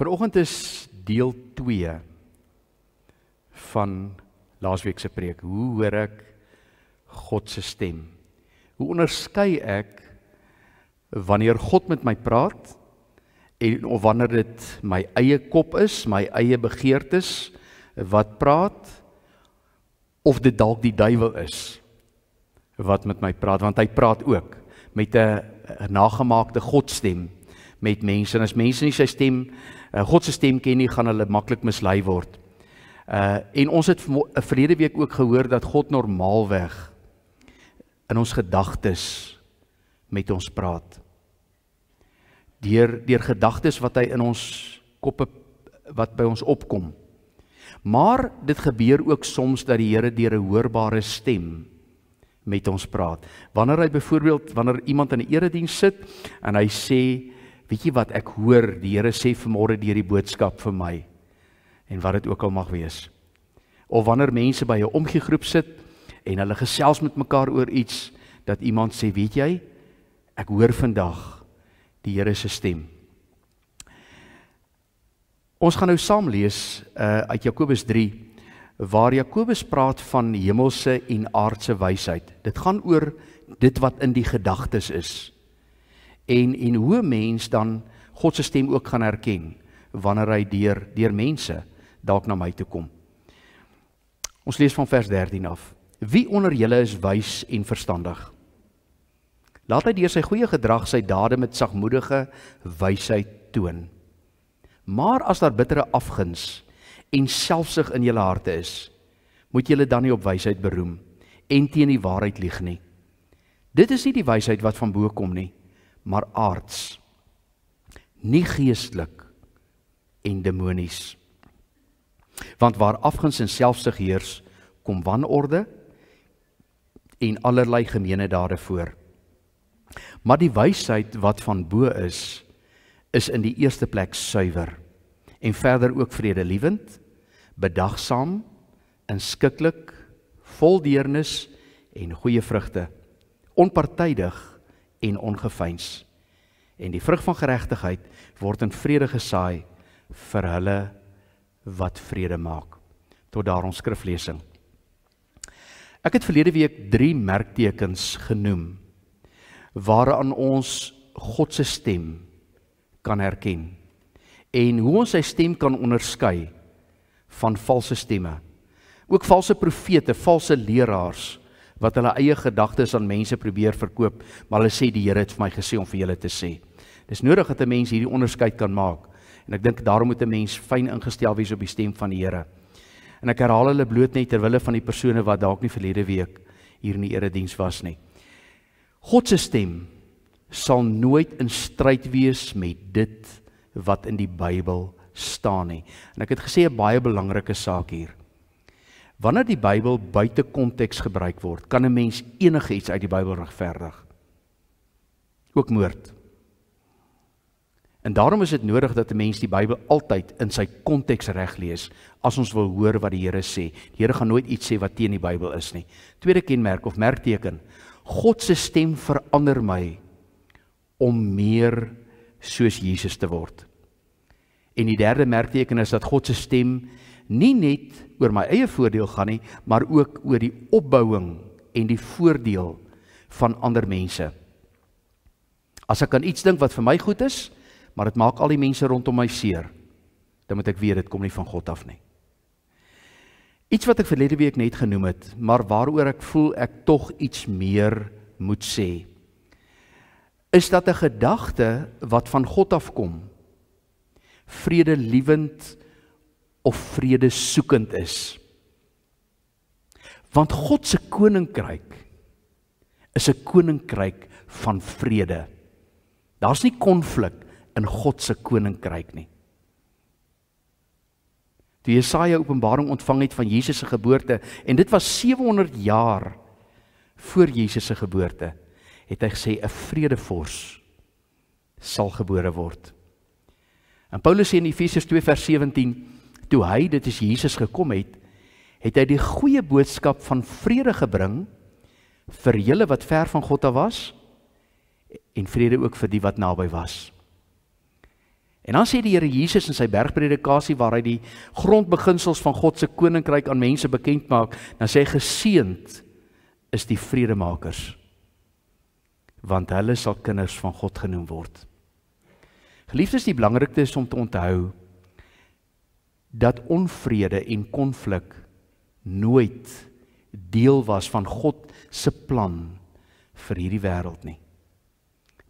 Vanoggend is deel 2 van laasweek se preek. Hoe hoor ek God se stem? Hoe onderskei ek wanneer God met my praat en of wanneer dit my eie kop is, my eie begeertes wat praat of dit dalk die duiwel is wat met my praat want hy praat ook met 'n nagemaakte godstem met mense en as mense nie sy stem Eh, God se stem ken nie, gaan hulle maklik mislei word. Uh en ons het verlede week ook gehoor dat God normaalweg in ons gedagtes met ons praat. Deur deur gedagtes wat hy in ons koppe wat by ons opkom. Maar dit gebeur ook soms dat die Here deur 'n hoorbare stem met ons praat. Wanneer hy byvoorbeeld wanneer iemand in 'n erediens sit en hy sê weet jy wat ek hoor die Here sê vanmôre deur die boodskap vir my en wat dit ook al mag wees of wanneer mense by 'n omgegroep sit en hulle gesels met mekaar oor iets dat iemand sê weet jy ek hoor vandag die Here se stem ons gaan nou saam lees uh, uit Jakobus 3 waar Jakobus praat van hemelse en aardse wysheid dit gaan oor dit wat in die gedagtes is en en hoe mens dan God se stem ook gaan herken wanneer hy deur deur mense dalk na my toe kom. Ons lees van vers 13 af. Wie onder julle is wys en verstandig? Laat hy deur sy goeie gedrag sy dade met sagmoedige wysheid toon. Maar as daar bittere afguns en selfsug in julle harte is, moet julle dan nie op wysheid beroem en teen die waarheid lieg nie. Dit is nie die wysheid wat van bo kom nie, maar aards. Nie geestelik en demonies. Want waar afguns en selfsug heers, kom wanorde en allerlei gemeene dade voor. Maar die wysheid wat van bo is, is in die eerste plek suiwer en verder ook vredelewend, bedagsaam, inskikkelik, vol deernis en goeie vrugte, onpartydig en ongeveins. En die vrug van geregtigheid word in vrede gesaai vir hulle wat vrede maak. Tot daar ons skriflesing. Ek het verlede week 3 merktekens genoem waaraan ons God se stem kan herken en hoe ons sy stem kan onderskei van valse stemme. Ook valse profete, valse leraars wat hulle eie gedagtes aan mense probeer verkoop, maar hulle sê die Here het vir my gesê om vir julle te sê. Dis nodig dat 'n mens hierdie onderskeid kan maak. En ek dink daarom moet 'n mens fyn ingestel wees op die stem van die Here. En ek herhaal hulle bloot net ter wille van die persone wat dalk nie verlede week hier in die erediens was nie. God se stem sal nooit in stryd wees met dit wat in die Bybel staan nie. En ek het gesê 'n baie belangrike saak hier. Wanneer die Bybel buite konteks gebruik word, kan 'n mens enige iets uit die Bybel regverdig. Ook moord. En daarom is dit nodig dat 'n mens die Bybel altyd in sy konteks reg lees as ons wil hoor wat die Here sê. Die Here gaan nooit iets sê wat teen die Bybel is nie. Tweede kenmerk of merkteken: God se stem verander my om meer soos Jesus te word. En die derde merkteken is dat God se stem nie net oor my eie voordeel gaan nie, maar ook oor die opbouing en die voordeel van ander mense. As ek aan iets dink wat vir my goed is, maar dit maak al die mense rondom my seer, dan moet ek weet dit kom nie van God af nie. Iets wat ek verlede week net genoem het, maar waaroor ek voel ek tog iets meer moet sê, is dat 'n gedagte wat van God afkom, vrede liewend of vrede soekend is. Want God se koninkryk is 'n koninkryk van vrede. Daar's nie konflik in God se koninkryk nie. Die Jesaja Openbaring ontvang het van Jesus se geboorte en dit was 700 jaar voor Jesus se geboorte het hy gesê 'n vredevors sal gebore word. En Paulus sê in Efesiërs 2:17 toe hy dit is Jesus gekom het, het hy die goeie boodskap van vrede gebring vir hulle wat ver van God af was en vrede ook vir die wat naby was. En dan sê die Here Jesus in sy bergpredikasie waar hy die grondbeginsels van God se koninkryk aan mense bekend maak, dan sê hy geseend is die vredemakers want hulle sal kinders van God genoem word. Geliefdes, die belangrikste is om te onthou dat onvrede en konflik nooit deel was van God se plan vir hierdie wêreld nie.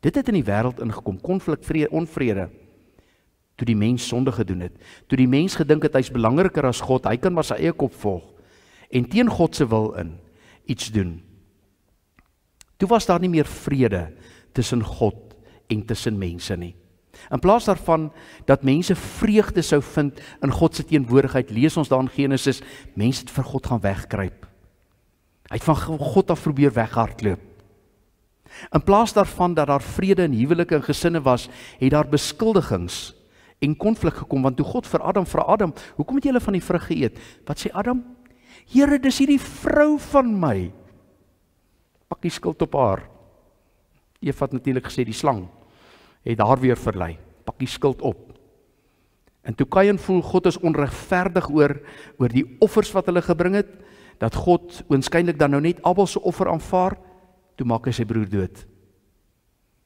Dit het in die wêreld ingekom, konflik, vrede, onvrede toe die mens sonde gedoen het, toe die mens gedink het hy's belangriker as God, hy kan maar sy eie kop volg en teen God se wil in iets doen. Toe was daar nie meer vrede tussen God en tussen mense nie. In plaas daarvan dat mense vreugde sou vind in God se teenwoordigheid, lees ons daarin Genesis, mense het vir God gaan wegkruip. Hy het van God af probeer weghardloop. In plaas daarvan dat daar vrede in huwelike en gesinne was, het daar beskuldigings en konflik gekom want toe God vir Adam vra Adam, "Hoekom het jy hulle van die vrug geëet?" Wat sê Adam? "Here, dis hierdie vrou van my." Pak die skuld op haar. Eva het natuurlik gesê die slang het haar weer verlei. Pak die skuld op. En toe Kain voel God is onregverdig oor oor die offers wat hulle gebring het, dat God oënskynlik dan nou net Abel se offer aanvaar, toe maak hy sy broer dood.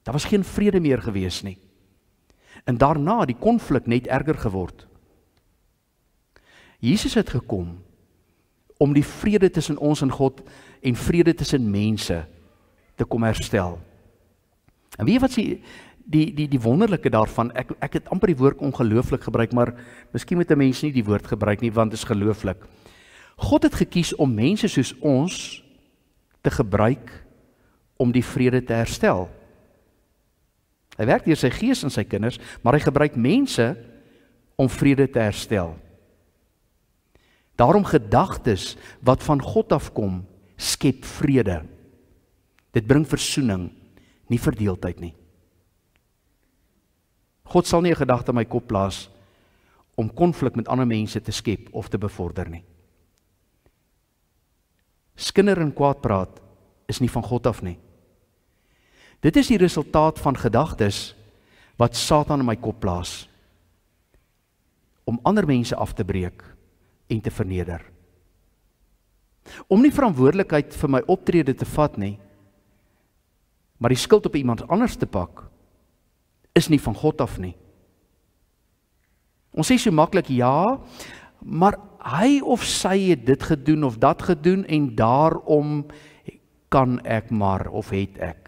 Daar was geen vrede meer gewees nie. En daarna die konflik net erger geword. Jesus het gekom om die vrede tussen ons en God en vrede tussen mense te kom herstel. En weet wat s'n die die die wonderlike daarvan ek ek het amper die woord ongelooflik gebruik maar miskien moet 'n mens nie die woord gebruik nie want dit is gelooflik. God het gekies om mense soos ons te gebruik om die vrede te herstel. Hy werk deur sy gees in sy kinders, maar hy gebruik mense om vrede te herstel. Daarom gedagtes wat van God afkom skep vrede. Dit bring versoening, nie verdeeldheid nie. God sal nie 'n gedagte in my kop plaas om konflik met ander mense te skep of te bevorder nie. Skinder en kwaad praat is nie van God af nie. Dit is die resultaat van gedagtes wat Satan in my kop plaas om ander mense af te breek en te verneder. Om nie verantwoordelikheid vir my optrede te vat nie, maar die skuld op iemand anders te pak is nie van God af nie. Ons sê so maklik ja, maar hy of sy het dit gedoen of dat gedoen en daarom kan ek maar of het ek.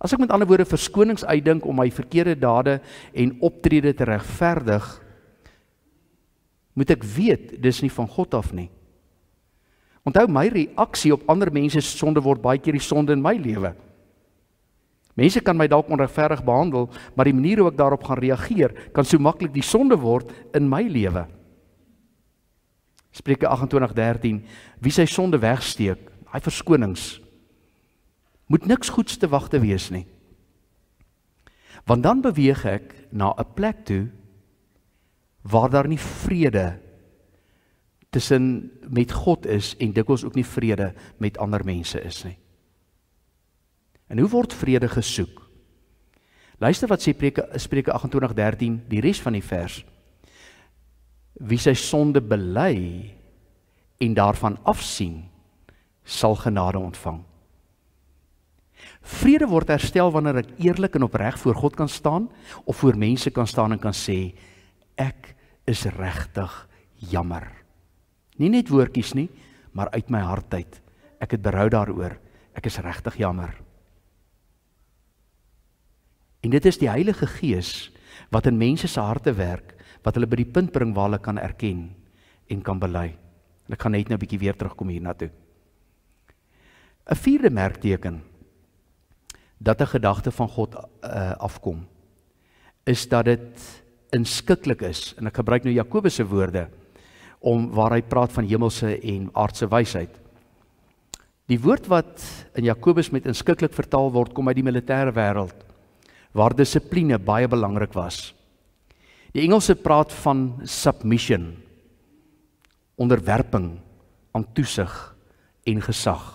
As ek met ander woorde verskonings uitdink om my verkeerde dade en optrede te regverdig, moet ek weet dis nie van God af nie. Onthou my reaksie op ander mense se sonde word baie keer die sonde in my lewe. Mense kan my dalk onregverdig behandel, maar die manier hoe ek daarop gaan reageer, kan so maklik die sonde word in my lewe. Spreuke 28:13 Wie sy sonde wegsteek, hy verskonings moet niks goeds te wag te wees nie. Want dan beweeg ek na 'n plek toe waar daar nie vrede tussen met God is en dikwels ook nie vrede met ander mense is nie. En hoe word vrede gesoek? Luister wat sê Spreuke Spreuke 28:13, die res van die vers. Wie sy sonde bely en daarvan afsien, sal genade ontvang. Vrede word herstel wanneer ek eerlik en opreg voor God kan staan of voor mense kan staan en kan sê ek is regtig jammer. Nie net woordjies nie, maar uit my hart uit. Ek het berou daaroor. Ek is regtig jammer. En dit is die Heilige Gees wat in mense se harte werk, wat hulle by die punt bring waar hulle kan erken en kan bely. En ek gaan net nou 'n bietjie weer terugkom hiernatoe. 'n Vierde merkteken dat 'n gedagte van God uh, afkom is dat dit inskikkelik is en ek gebruik nou Jakobus se woorde om waar hy praat van hemelse en aardse wysheid. Die woord wat in Jakobus met inskikkelik vertaal word kom uit die militêre wêreld waar dissipline baie belangrik was. Die Engelse praat van submission onderwerping aan toesig en gesag.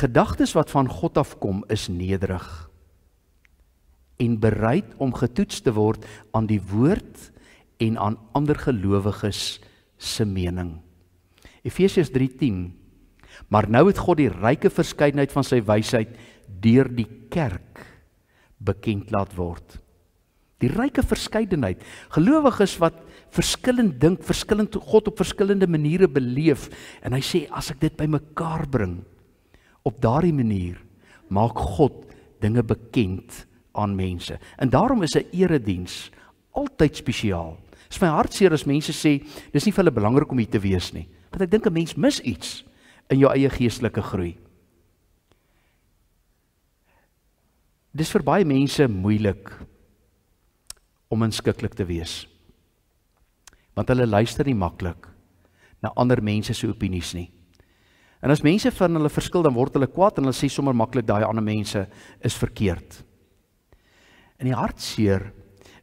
Gedagtes wat van God afkom is nederig en bereid om getoets te word aan die woord en aan ander gelowiges se mening. Efesiërs 3:10 Maar nou het God die ryke verskeidenheid van sy wysheid deur die kerk bekend laat word. Die ryke verskeidenheid gelowiges wat verskillend dink, verskillend God op verskillende maniere beleef en hy sê as ek dit bymekaar bring op daardie manier maak God dinge bekend aan mense. En daarom is 'n erediens altyd spesiaal. Dit is my hartseer as mense sê dis nie vir hulle belangrik om hier te wees nie, want ek dink 'n mens mis iets in jou eie geestelike groei. Dis vir baie mense moeilik om inskikkelik te wees. Want hulle luister nie maklik na ander mense se opinies nie. En as mense van hulle verskil dan word hulle kwaad en hulle sê sommer maklik daai ander mense is verkeerd. In die hartseer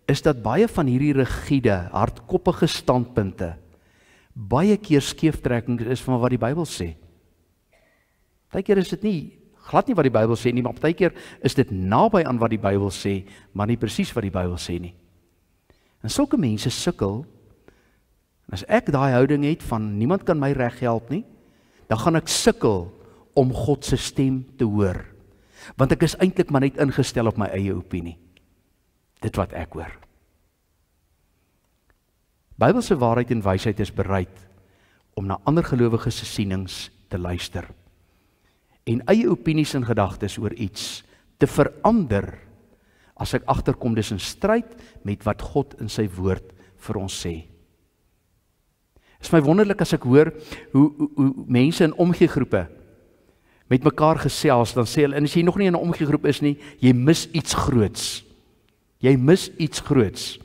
is dat baie van hierdie rigiede, hardkoppige standpunte baie keer skeeftrekkings is van wat die Bybel sê. Partykeer is dit nie glad nie wat die Bybel sê nie, maar baie keer is dit naby aan wat die Bybel sê, maar nie presies wat die Bybel sê nie. En sulke mense sukkel. En as ek daai houding het van niemand kan my reg help nie, dan gaan ek sukkel om God se stem te hoor. Want ek is eintlik maar net ingestel op my eie opinie. Dit wat ek hoor. Bybelse waarheid en wysheid is bereid om na ander gelowiges se sienings te luister en eie opinies en gedagtes oor iets te verander as ek agterkom dis in stryd met wat God in sy woord vir ons sê. Dit is my wonderlik as ek hoor hoe hoe, hoe mense in omgee groepe met mekaar gesels dan sê hulle en as jy nog nie in 'n omgee groep is nie, jy mis iets groots. Jy mis iets groots.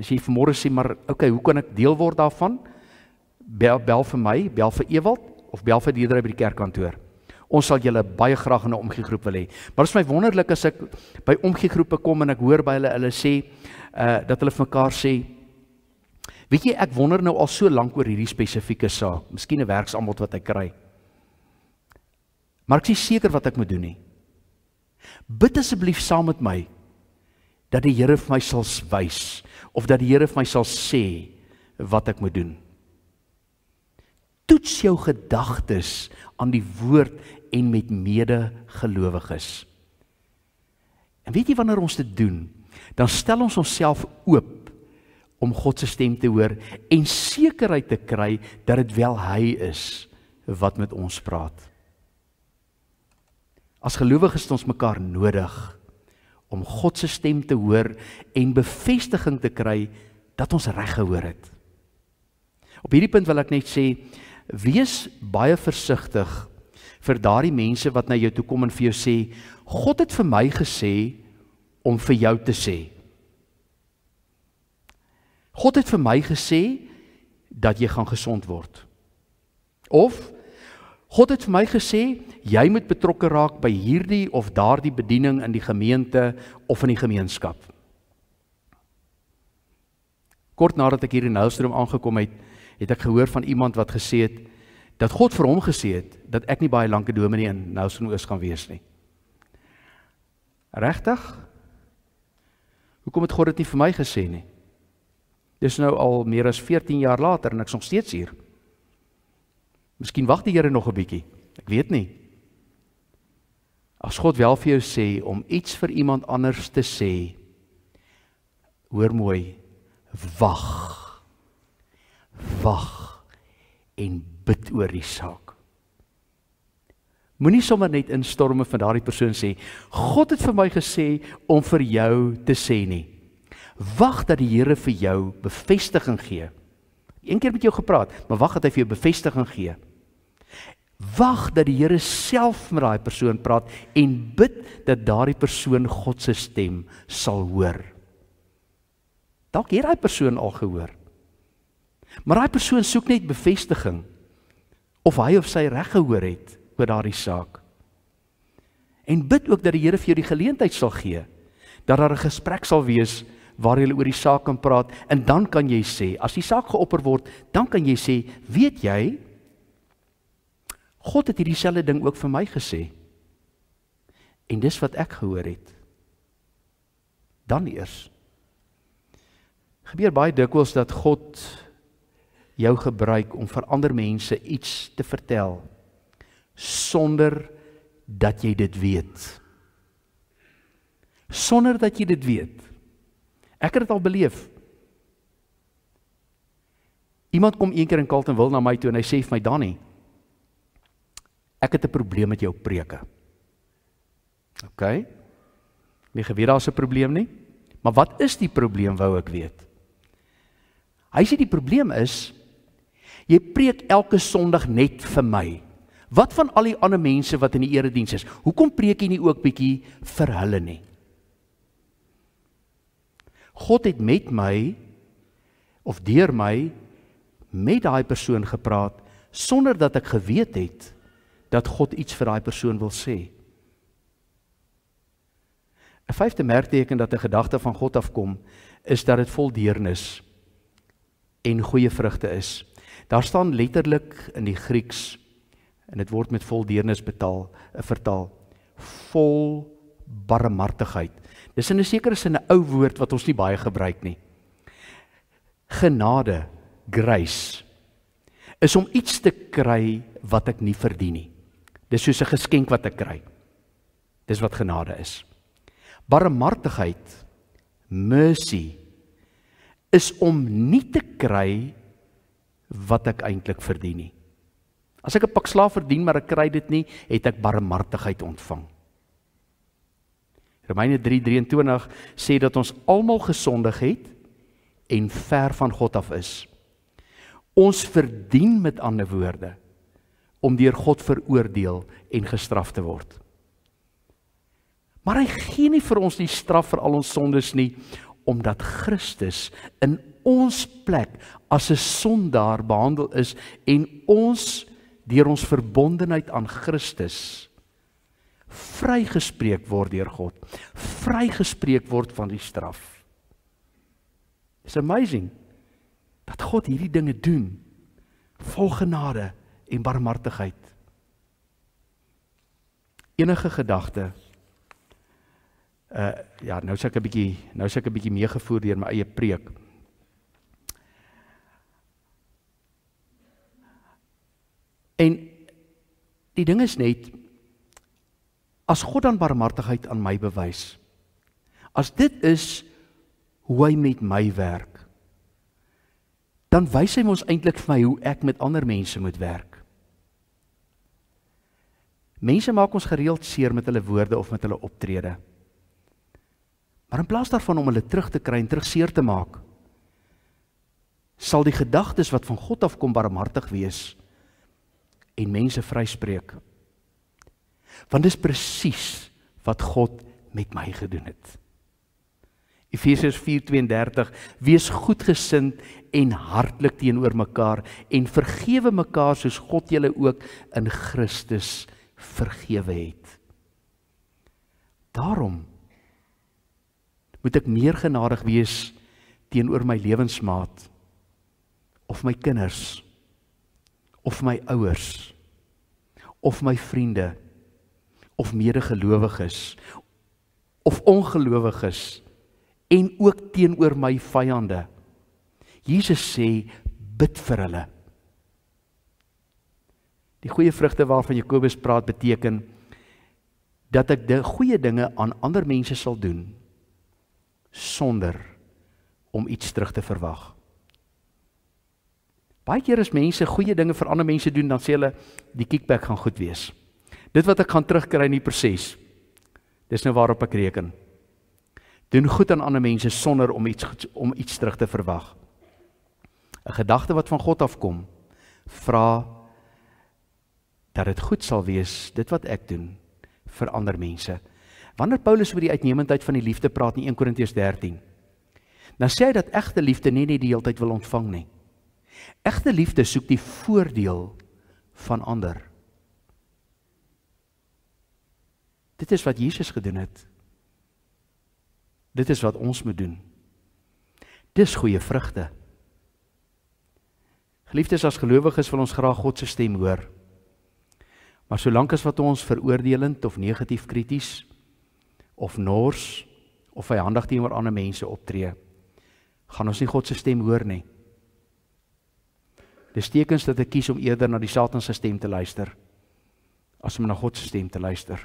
As jy vanmôre sê maar okay, hoe kan ek deel word daarvan? Bel bel vir my, bel vir Ewald of bel vir die ander by die kerkkantoor. Ons sal julle baie graag in 'n omgegroep wil hê. Maar dit is my wonderlik as ek by omgegroepe kom en ek hoor by hulle hulle sê uh dat hulle vir mekaar sê weet jy ek wonder nou al so lank oor hierdie spesifieke saak. Miskien 'n werksaanbod wat hy kry. Maar ek is seker wat ek moet doen nie. Bid asseblief saam met my dat die Here vir my sal wys of dat die Here vir my sal sê wat ek moet doen toets jou gedagtes aan die woord en met medegelowiges. En weet jy wanneer ons dit doen, dan stel ons onsself oop om God se stem te hoor en sekerheid te kry dat dit wel hy is wat met ons praat. As gelowiges het ons mekaar nodig om God se stem te hoor en bevestiging te kry dat ons reg gehoor het. Op hierdie punt wil ek net sê wees baie versigtig vir daardie mense wat na jou toe kom en vir jou sê God het vir my gesê om vir jou te sê. God het vir my gesê dat jy gaan gesond word. Of God het vir my gesê jy moet betrokke raak by hierdie of daardie bediening in die gemeente of in die gemeenskap. Kort nadat ek hier in Nelstroom aangekom het, het ek gehoor van iemand wat gesê het dat God vir hom gesê het dat ek nie baie lank 'n dominee in Nelson Oos gaan wees nie. Regtig? Hoekom het God dit nie vir my gesê nie? Dis nou al meer as 14 jaar later en ek's nog steeds hier. Miskien wag die Here nog 'n bietjie. Ek weet nie. As God wel vir jou sê om iets vir iemand anders te sê, hoor mooi, wag wag en bid oor die saak. Moenie sommer net instorme van daardie persoon sê, God het vir my gesê om vir jou te sê nie. Wag dat die Here vir jou bevestiging gee. Een keer met jou gepraat, maar wag dat hy vir jou bevestiging gee. Wag dat die Here self met daai persoon praat en bid dat daardie persoon God se stem sal hoor. Dalk hierdie persoon al gehoor het. Maar daai persoon soek net bevestiging of hy of sy reg gehoor het oor daardie saak. En bid ook dat die Here vir jou die geleentheid sal gee dat daar 'n gesprek sal wees waar jy oor die saak kan praat en dan kan jy sê as die saak geopper word, dan kan jy sê, weet jy God het hierdie selfde ding ook vir my gesê. En dis wat ek gehoor het. Dan eers gebeur baie dikwels dat God jou gebruik om vir ander mense iets te vertel sonder dat jy dit weet. Sonder dat jy dit weet. Ek het dit al beleef. Iemand kom eendag in Kalt en wil na my toe en hy sê vir my Danny, ek het 'n probleem met jou preke. OK. Nie geweet daar's 'n probleem nie. Maar wat is die probleem wou ek weet? Hy sê die probleem is Jy preek elke Sondag net vir my. Wat van al die ander mense wat in die erediens is? Hoekom preek jy nie ook bietjie vir hulle nie? God het met my of deur my met daai persoon gepraat sonder dat ek geweet het dat God iets vir daai persoon wil sê. 'n Vyfde merkteken dat 'n gedagte van God afkom is dat dit vol deernis en goeie vrugte is. Daar staan letterlik in die Grieks en dit word met vol deernis betaal eh, vertaal vol barmhartigheid. Dis in 'n sekere sin 'n ou woord wat ons nie baie gebruik nie. Genade, grace is om iets te kry wat ek nie verdien nie. Dis soos 'n geskenk wat ek kry. Dis wat genade is. Barmhartigheid, mercy is om nie te kry wat ek eintlik verdien nie. As ek 'n pak slaaf verdien maar ek kry dit nie, het ek barmhartigheid ontvang. Romeine 3:23 sê dat ons almal gesondig het en ver van God af is. Ons verdien met ander woorde om deur God veroordeel en gestraf te word. Maar hy gee nie vir ons die straf vir al ons sondes nie omdat Christus in ons plek as 'n sondaar behandel is en ons deur ons verbondenheid aan Christus vrygespreek word deur God, vrygespreek word van die straf. It's amazing dat God hierdie dinge doen vol genade en barmhartigheid. Enige gedagte. Uh ja, nou sê ek 'n bietjie, nou sê ek 'n bietjie meegevoer deur my eie preek. En die ding is net as God dan barmhartigheid aan my bewys. As dit is hoe hy met my werk dan wys hy ons eintlik vir my hoe ek met ander mense moet werk. Mense maak ons gereeld seer met hulle woorde of met hulle optrede. Maar in plaas daarvan om hulle terug te kry en terug seer te maak, sal die gedagtes wat van God afkom barmhartig wees en mense vryspreek. Want dis presies wat God met my gedoen het. Efesiërs 4:32 Wees goedgesind en hartlik teenoor mekaar en vergewe mekaar soos God julle ook in Christus vergewe het. Daarom moet ek meer genadig wees teenoor my lewensmaat of my kinders of my ouers of my vriende of medegelowiges of ongelowiges en ook teenoor my vyande. Jesus sê bid vir hulle. Die goeie vrugte waarvan Jakobus praat beteken dat ek die goeie dinge aan ander mense sal doen sonder om iets terug te verwag. Baie keer as mense goeie dinge vir ander mense doen, dan sê hulle die kickback gaan goed wees. Dit wat ek gaan terugkry in die proses. Dis nou waarop ek reken. Doen goed aan ander mense sonder om iets om iets terug te verwag. 'n Gedagte wat van God afkom, vra dat dit goed sal wees dit wat ek doen vir ander mense. Wanneer Paulus oor die uitnemendheid van die liefde praat in 1 Korintiërs 13, dan sê hy dat egte liefde nie net die hele tyd wil ontvang nie. Egte liefde soek die voordeel van ander. Dit is wat Jesus gedoen het. Dit is wat ons moet doen. Dis goeie vrugte. Geliefdes as gelowiges wil ons graag God se stem hoor. Maar solank as wat ons veroordelend of negatief krities of nors of vyandig teenoor ander mense optree, gaan ons nie God se stem hoor nie. Dis tekens dat ek kies om eerder na die Satan se stem te luister as om na God se stem te luister.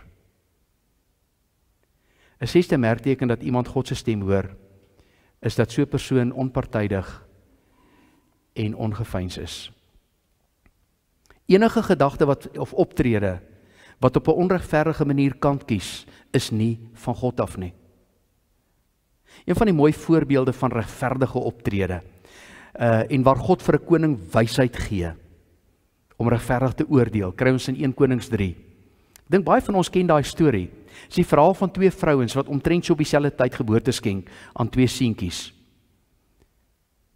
'n Sesde merkteken dat iemand God se stem hoor, is dat so 'n persoon onpartydig en ongeveins is. Enige gedagte wat of optrede wat op 'n onregverdige manier kant kies, is nie van God af nie. Een van die mooi voorbeelde van regverdige optrede uh en waar God vir 'n koning wysheid gee om regverdig te oordeel. Kry ons in 1 Konings 3. Dink baie van ons ken daai storie. Dis die verhaal van twee vrouens wat omtrent so op dieselfde tyd geboorte skenk aan twee seentjies.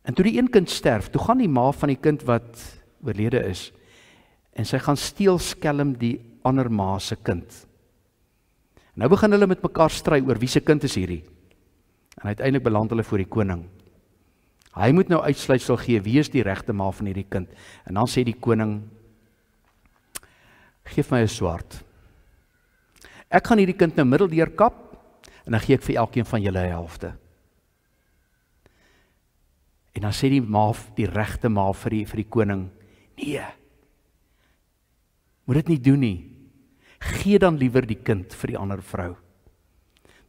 En toe die een kind sterf, toe gaan die ma van die kind wat oorlede is en sy gaan steel skelm die ander ma se kind. Nou begin hulle met mekaar stry oor wie se kind is hierdie. En uiteindelik beland hulle voor die koning. Hy moet nou uitsluitsel gee wie is die regte ma van hierdie kind. En dan sê die koning: "Geef my 'n swaard. Ek gaan hierdie kind nou middeldeur kap en dan gee ek vir elkeen van julle 'n helfte." En dan sê die ma die regte ma vir die vir die koning: "Nee. Moet dit nie doen nie. Gee dan liewer die kind vir die ander vrou."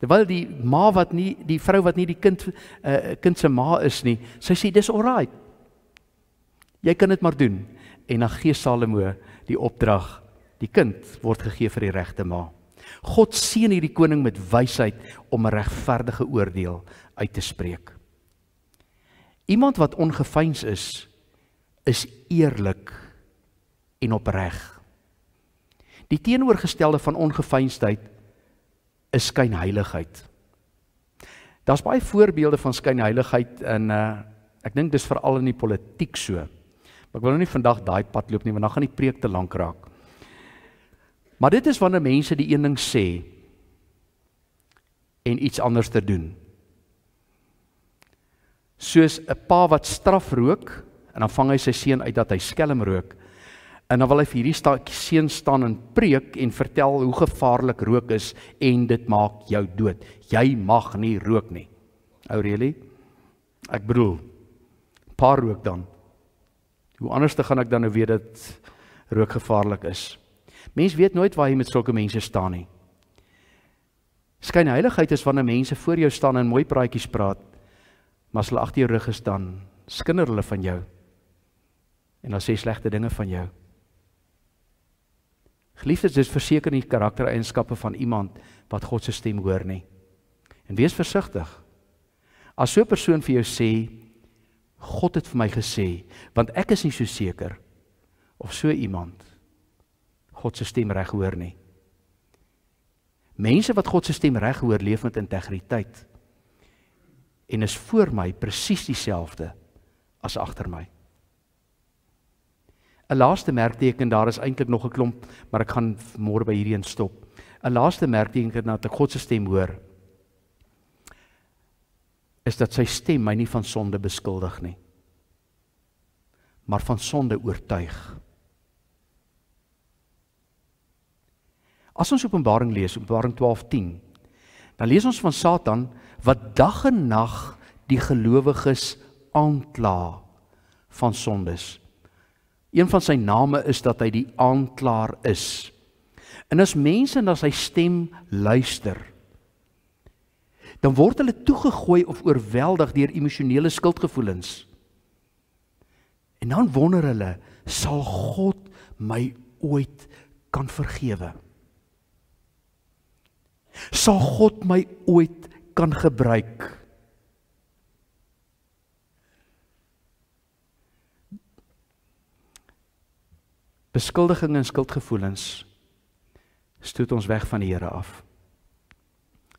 Terwyl die ma wat nie die vrou wat nie die kind uh, kind se ma is nie, sy sê dis alraai. Jy kan dit maar doen. En dan gee Salomo die opdrag. Die kind word gegee vir die regte ma. God seën hierdie koning met wysheid om 'n regverdige oordeel uit te spreek. Iemand wat ongeveins is, is eerlik en opreg. Die teenoorgestelde van ongeveinsdheid 'n skynheiligheid. Daar's baie voorbeelde van skynheiligheid in uh eh, ek dink dis veral in die politiek so. Maar ek wil nou nie vandag daai pad loop nie want dan gaan die preek te lank raak. Maar dit is wanneer mense die een ding sê en iets anders te doen. Soos 'n pa wat straf rook en dan vang hy sy seun uit dat hy skelm rook En nou wil hy vir hierdie seun staan en preek en vertel hoe gevaarlik rook is en dit maak jou dood. Jy mag nie rook nie. Ou oh really? Ek bedoel paar rook dan. Hoe anders te gaan ek dan nou weet dat rook gevaarlik is? Mense weet nooit waar jy met sulke mense staan nie. Skyn heiligheid is wanneer mense voor jou staan en mooi praatjies praat, maar as hulle agter jou rug is dan skinder hulle van jou en dan sê slegte dinge van jou. Geliefdes, dis verseker nie karaktereienskappe van iemand wat God se stem hoor nie. En wees versigtig. As so 'n persoon vir jou sê God het vir my gesê, want ek is nie so seker of so iemand God se stem reg hoor nie. Mense wat God se stem reg hoor, leef met integriteit en is voor my presies dieselfde as agter my. 'n laaste merkteken daar is eintlik nog 'n klomp, maar ek gaan môre by hierdie een stop. 'n Laaste merkteken dat ek God se stem hoor is dat sy stem my nie van sonde beskuldig nie, maar van sonde oortuig. As ons Openbaring lees, Openbaring 12:10, dan lees ons van Satan wat dag en nag die gelowiges aankla van sondes. Een van sy name is dat hy die aanklaer is. En as mense na sy stem luister, dan word hulle toegegooi of oorweldig deur emosionele skuldgevoelens. En dan wonder hulle, sal God my ooit kan vergewe? Sal God my ooit kan gebruik? beskuldiging en skuldgevoelens stoot ons weg van die Here af.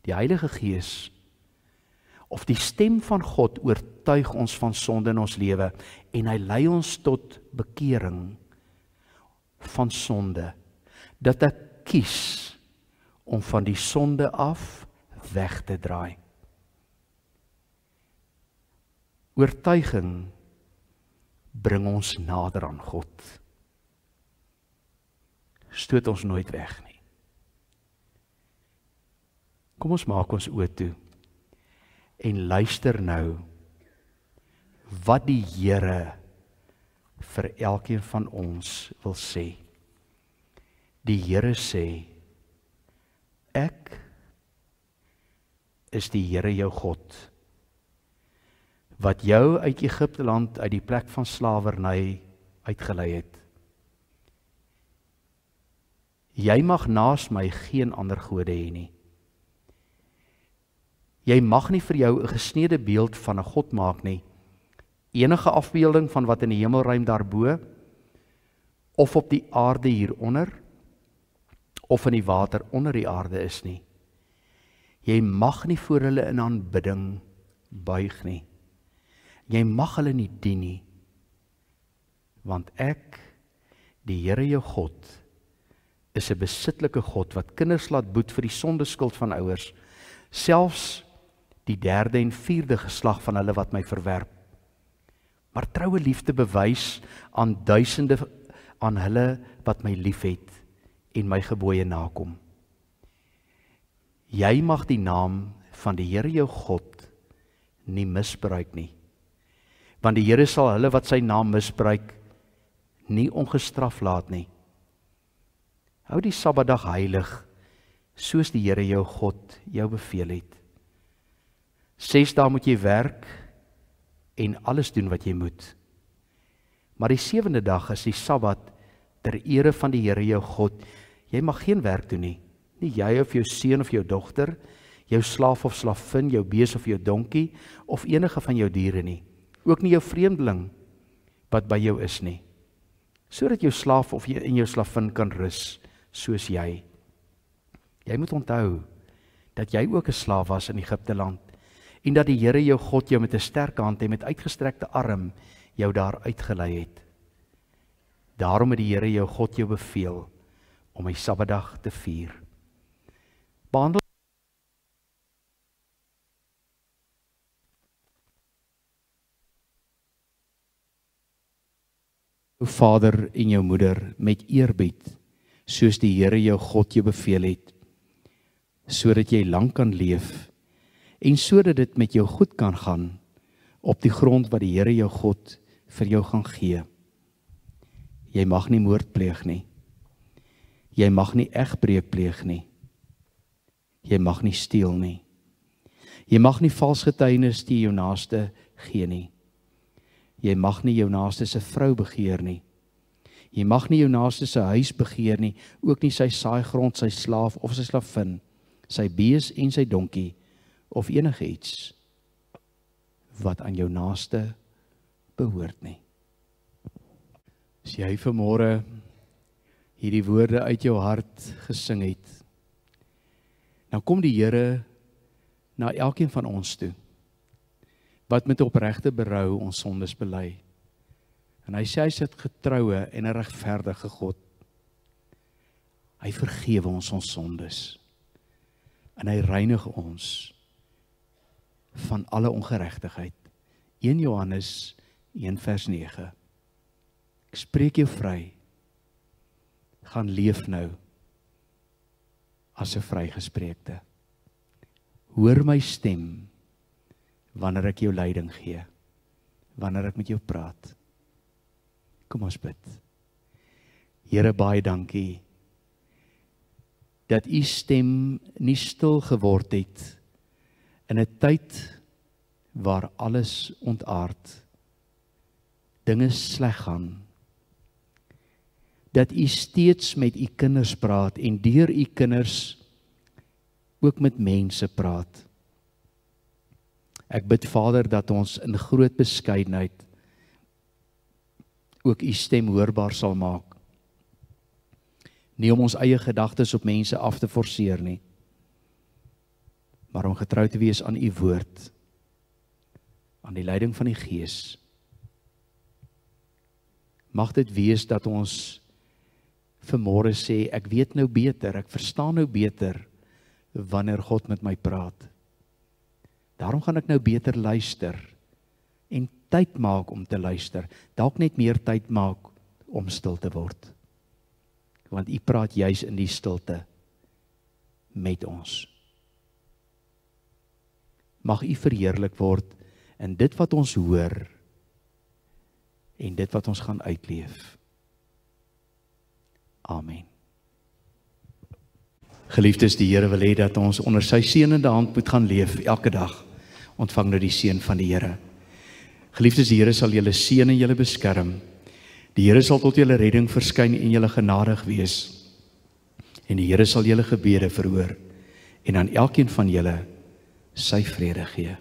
Die Heilige Gees of die stem van God oortuig ons van sonde in ons lewe en hy lei ons tot bekering van sonde dat ek kies om van die sonde af weg te draai. Oortuiging bring ons nader aan God stoot ons nooit weg nie. Kom ons maak ons oë toe en luister nou wat die Here vir elkeen van ons wil sê. Die Here sê ek is die Here jou God wat jou uit Egipte land uit die plek van slawerny uitgelei het. Jy mag naas my geen ander gode hê nie. Jy mag nie vir jou 'n gesneede beeld van 'n god maak nie. Enige afbeelding van wat in die hemelruim daarbo of op die aarde hieronder of in die water onder die aarde is nie. Jy mag nie voor hulle in aanbidding buig nie. Jy mag hulle nie dien nie. Want ek, die Here jou God, is 'n besitlike God wat kinders laat boet vir die sondeskuld van ouers, selfs die derde en vierde geslag van hulle wat my verwerp. Maar troue liefde bewys aan duisende aan hulle wat my liefhet en my gebooie nakom. Jy mag die naam van die Here jou God nie misbruik nie. Want die Here sal hulle wat sy naam misbruik nie ongestraf laat nie. Hou die Sabbatdag heilig soos die Here jou God jou beveel het. 6 dae moet jy werk en alles doen wat jy moet. Maar die 7de dag is die Sabbat ter ere van die Here jou God. Jy mag geen werk doen nie, nie jy of jou seun of jou dogter, jou slaaf of slavin, jou bees of jou donkie of enige van jou diere nie, ook nie jou vreemdeling wat by jou is nie, sodat jou slaaf of jy in jou slavin kan rus soos jy. Jy moet onthou dat jy ook 'n slaaf was in Egipte land en dat die Here jou God jou met 'n sterke hand en met uitgestrekte arm jou daar uitgelei het. Daarom het die Here jou God jou beveel om hy Sabbatdag te vier. Behandel Vader en jou moeder met eerbied soos die Here jou God jou beveel het sodat jy lank kan leef en sodat dit met jou goed kan gaan op die grond wat die Here jou God vir jou gaan gee. Jy mag nie moord pleeg nie. Jy mag nie egbreek pleeg nie. Jy mag nie steel nie. Jy mag nie vals getuienis teen jou naaste gee nie. Jy mag nie jou naaste se vrou begeer nie. Jy mag nie jou naaste se huis begeer nie, ook nie sy saaigrond, sy slaaf of sy slavin, sy bees en sy donkie of enigiets wat aan jou naaste behoort nie. As jy vanmôre hierdie woorde uit jou hart gesing het, dan kom die Here na elkeen van ons toe wat met opregte berou ons sondes bely het En hy sê hy's 'n getroue en 'n regverdige God. Hy vergewe ons ons sondes. En hy reinig ons van alle ongeregtigheid. 1 Johannes 1 vers 9. Ek spreek jou vry. Gaan leef nou as 'n vrygespreekte. Hoor my stem wanneer ek jou leiding gee, wanneer ek met jou praat. Kom ons bid. Here baie dankie dat u stem nie stil geword het in 'n tyd waar alles ontaard dinge sleg gaan dat u steeds met u kinders praat en deur u kinders ook met mense praat ek bid vader dat ons in groot beskeidenheid ook u stem hoorbaar sal maak. Nie om ons eie gedagtes op mense af te forceer nie, maar om getrou te wees aan u woord, aan die leiding van die Gees. Mag dit wees dat ons vermore sê ek weet nou beter, ek verstaan nou beter wanneer God met my praat. Daarom gaan ek nou beter luister en tyd maak om te luister, dalk net meer tyd maak om stil te word. Want U praat juis in die stilte met ons. Mag U verheerlik word in dit wat ons hoor en dit wat ons gaan uitleef. Amen. Geliefdes, die Here wil hê dat ons onder sy seënende hand moet gaan leef elke dag. Ontvang nou die seën van die Here. Geliefdes, die Here sal julle seën en julle beskerm. Die Here sal tot julle redding verskyn en julle genadig wees. En die Here sal julle gebede verhoor en aan elkeen van julle sy vrede gee.